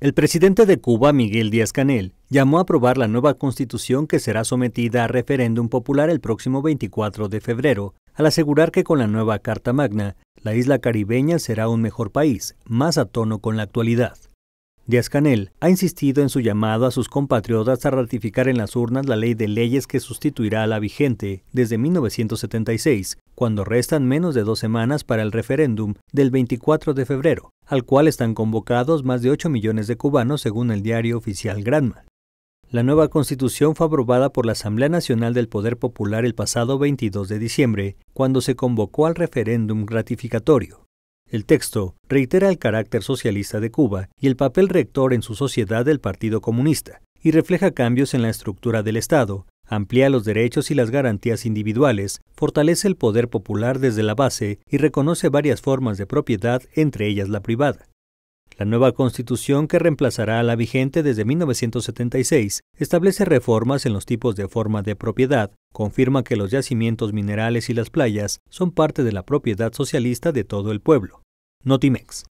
El presidente de Cuba, Miguel Díaz Canel, llamó a aprobar la nueva constitución que será sometida a referéndum popular el próximo 24 de febrero, al asegurar que con la nueva Carta Magna, la isla caribeña será un mejor país, más a tono con la actualidad. Díaz Canel ha insistido en su llamado a sus compatriotas a ratificar en las urnas la ley de leyes que sustituirá a la vigente desde 1976, cuando restan menos de dos semanas para el referéndum del 24 de febrero, al cual están convocados más de 8 millones de cubanos según el diario oficial Granma. La nueva constitución fue aprobada por la Asamblea Nacional del Poder Popular el pasado 22 de diciembre, cuando se convocó al referéndum ratificatorio. El texto reitera el carácter socialista de Cuba y el papel rector en su sociedad del Partido Comunista, y refleja cambios en la estructura del Estado, amplía los derechos y las garantías individuales, fortalece el poder popular desde la base y reconoce varias formas de propiedad, entre ellas la privada. La nueva constitución que reemplazará a la vigente desde 1976 establece reformas en los tipos de forma de propiedad, confirma que los yacimientos minerales y las playas son parte de la propiedad socialista de todo el pueblo. Notimex.